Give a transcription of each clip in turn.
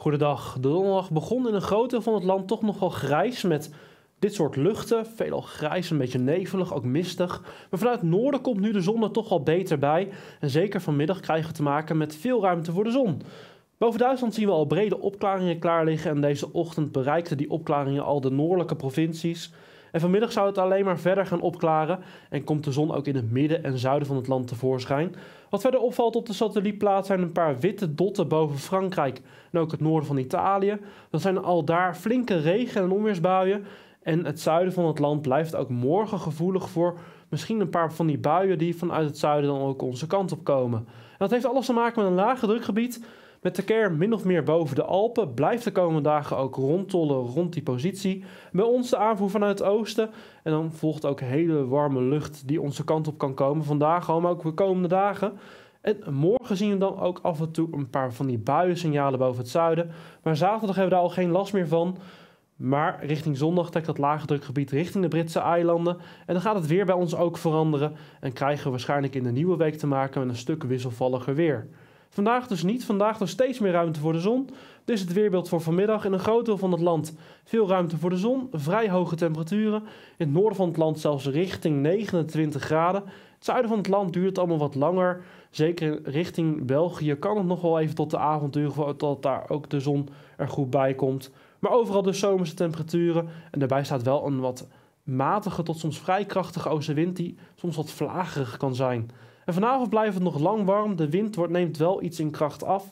Goedendag. De donderdag begon in een groot deel van het land toch nogal grijs met dit soort luchten. Veelal grijs, een beetje nevelig, ook mistig. Maar vanuit het noorden komt nu de zon er toch wel beter bij. En zeker vanmiddag krijgen we te maken met veel ruimte voor de zon. Boven Duitsland zien we al brede opklaringen klaar liggen en deze ochtend bereikten die opklaringen al de noordelijke provincies. En vanmiddag zou het alleen maar verder gaan opklaren en komt de zon ook in het midden en zuiden van het land tevoorschijn. Wat verder opvalt op de satellietplaat zijn een paar witte dotten boven Frankrijk en ook het noorden van Italië. Dan zijn al daar flinke regen- en onweersbuien. En het zuiden van het land blijft ook morgen gevoelig voor misschien een paar van die buien die vanuit het zuiden dan ook onze kant op komen. En dat heeft alles te maken met een lage drukgebied met de kern min of meer boven de Alpen blijft de komende dagen ook rondtollen rond die positie. Bij ons de aanvoer vanuit het oosten. En dan volgt ook hele warme lucht die onze kant op kan komen vandaag maar ook de komende dagen. En morgen zien we dan ook af en toe een paar van die buiensignalen boven het zuiden. Maar zaterdag hebben we daar al geen last meer van. Maar richting zondag trekt dat lage drukgebied richting de Britse eilanden. En dan gaat het weer bij ons ook veranderen. En krijgen we waarschijnlijk in de nieuwe week te maken met een stuk wisselvalliger weer. Vandaag dus niet. Vandaag nog steeds meer ruimte voor de zon. Dit is het weerbeeld voor vanmiddag in een groot deel van het land. Veel ruimte voor de zon, vrij hoge temperaturen. In het noorden van het land zelfs richting 29 graden. Het zuiden van het land duurt het allemaal wat langer. Zeker richting België kan het nog wel even tot de avond duren, tot daar ook de zon er goed bij komt. Maar overal de dus zomerse temperaturen. En daarbij staat wel een wat matige tot soms vrij krachtige oostenwind die soms wat vlagerig kan zijn. En vanavond blijft het nog lang warm. De wind wordt, neemt wel iets in kracht af.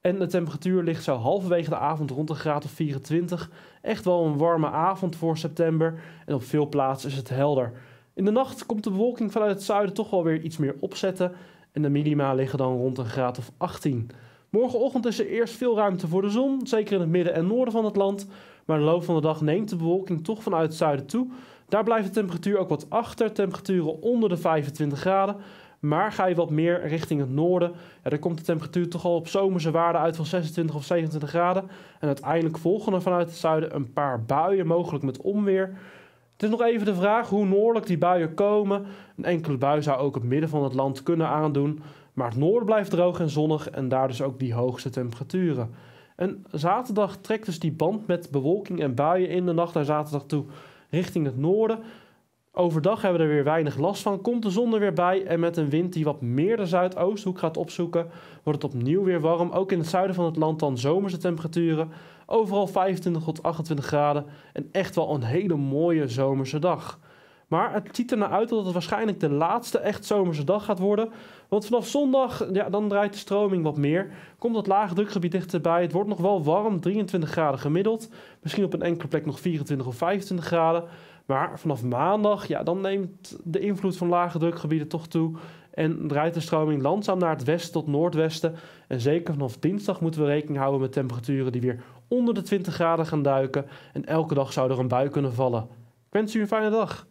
En de temperatuur ligt zo halverwege de avond rond een graad of 24. Echt wel een warme avond voor september. En op veel plaatsen is het helder. In de nacht komt de bewolking vanuit het zuiden toch wel weer iets meer opzetten. En de minima liggen dan rond een graad of 18. Morgenochtend is er eerst veel ruimte voor de zon, zeker in het midden en noorden van het land. Maar de loop van de dag neemt de bewolking toch vanuit het zuiden toe. Daar blijft de temperatuur ook wat achter, temperaturen onder de 25 graden. Maar ga je wat meer richting het noorden, dan komt de temperatuur toch al op zomerse waarde uit van 26 of 27 graden. En uiteindelijk volgen er vanuit het zuiden een paar buien, mogelijk met onweer. Het is nog even de vraag hoe noordelijk die buien komen. Een enkele bui zou ook het midden van het land kunnen aandoen. Maar het noorden blijft droog en zonnig en daar dus ook die hoogste temperaturen. En zaterdag trekt dus die band met bewolking en buien in de nacht naar zaterdag toe richting het noorden. Overdag hebben we er weer weinig last van, komt de zon er weer bij en met een wind die wat meer de zuidoosthoek gaat opzoeken, wordt het opnieuw weer warm. Ook in het zuiden van het land dan zomerse temperaturen, overal 25 tot 28 graden en echt wel een hele mooie zomerse dag. Maar het ziet er naar uit dat het waarschijnlijk de laatste echt zomerse dag gaat worden. Want vanaf zondag, ja, dan draait de stroming wat meer. Komt dat lage drukgebied dichterbij. Het wordt nog wel warm, 23 graden gemiddeld. Misschien op een enkele plek nog 24 of 25 graden. Maar vanaf maandag, ja, dan neemt de invloed van lage drukgebieden toch toe. En draait de stroming langzaam naar het westen tot noordwesten. En zeker vanaf dinsdag moeten we rekening houden met temperaturen die weer onder de 20 graden gaan duiken. En elke dag zou er een bui kunnen vallen. Ik wens u een fijne dag.